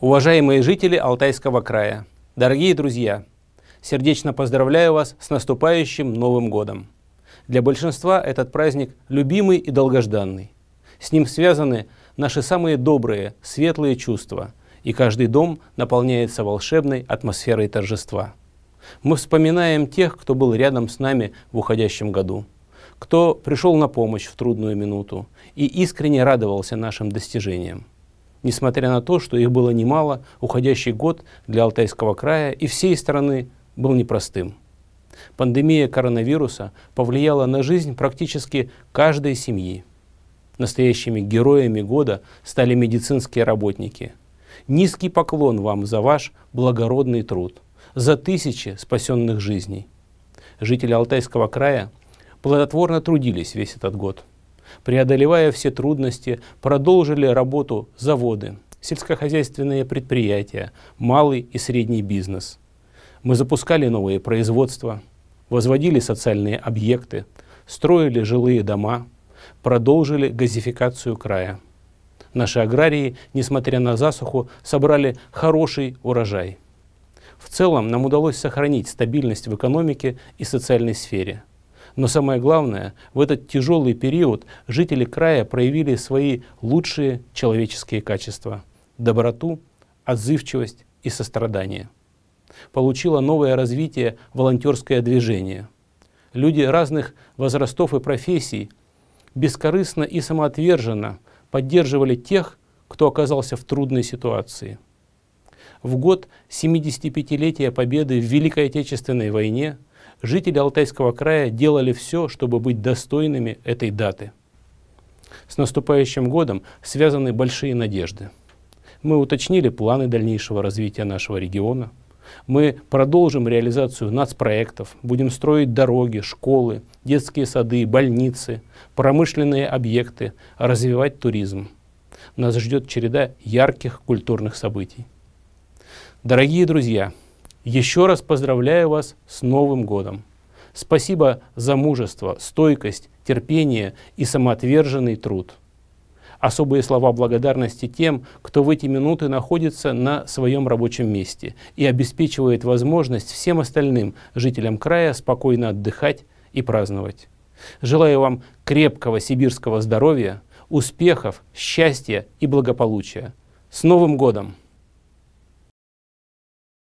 Уважаемые жители Алтайского края, дорогие друзья, сердечно поздравляю вас с наступающим Новым годом. Для большинства этот праздник любимый и долгожданный. С ним связаны наши самые добрые, светлые чувства, и каждый дом наполняется волшебной атмосферой торжества. Мы вспоминаем тех, кто был рядом с нами в уходящем году, кто пришел на помощь в трудную минуту и искренне радовался нашим достижениям несмотря на то, что их было немало, уходящий год для Алтайского края и всей страны был непростым. Пандемия коронавируса повлияла на жизнь практически каждой семьи. Настоящими героями года стали медицинские работники. Низкий поклон вам за ваш благородный труд, за тысячи спасенных жизней. Жители Алтайского края плодотворно трудились весь этот год – преодолевая все трудности, продолжили работу заводы, сельскохозяйственные предприятия, малый и средний бизнес. Мы запускали новые производства, возводили социальные объекты, строили жилые дома, продолжили газификацию края. Наши аграрии, несмотря на засуху, собрали хороший урожай. В целом нам удалось сохранить стабильность в экономике и социальной сфере – но самое главное, в этот тяжелый период жители края проявили свои лучшие человеческие качества – доброту, отзывчивость и сострадание. Получило новое развитие волонтерское движение. Люди разных возрастов и профессий бескорыстно и самоотверженно поддерживали тех, кто оказался в трудной ситуации. В год 75-летия победы в Великой Отечественной войне – жители Алтайского края делали все, чтобы быть достойными этой даты. С наступающим годом связаны большие надежды. Мы уточнили планы дальнейшего развития нашего региона. Мы продолжим реализацию нацпроектов, будем строить дороги, школы, детские сады, больницы, промышленные объекты, развивать туризм. Нас ждет череда ярких культурных событий. Дорогие друзья, еще раз поздравляю вас с Новым годом. Спасибо за мужество, стойкость, терпение и самоотверженный труд. Особые слова благодарности тем, кто в эти минуты находится на своем рабочем месте и обеспечивает возможность всем остальным жителям края спокойно отдыхать и праздновать. Желаю вам крепкого сибирского здоровья, успехов, счастья и благополучия. С Новым годом!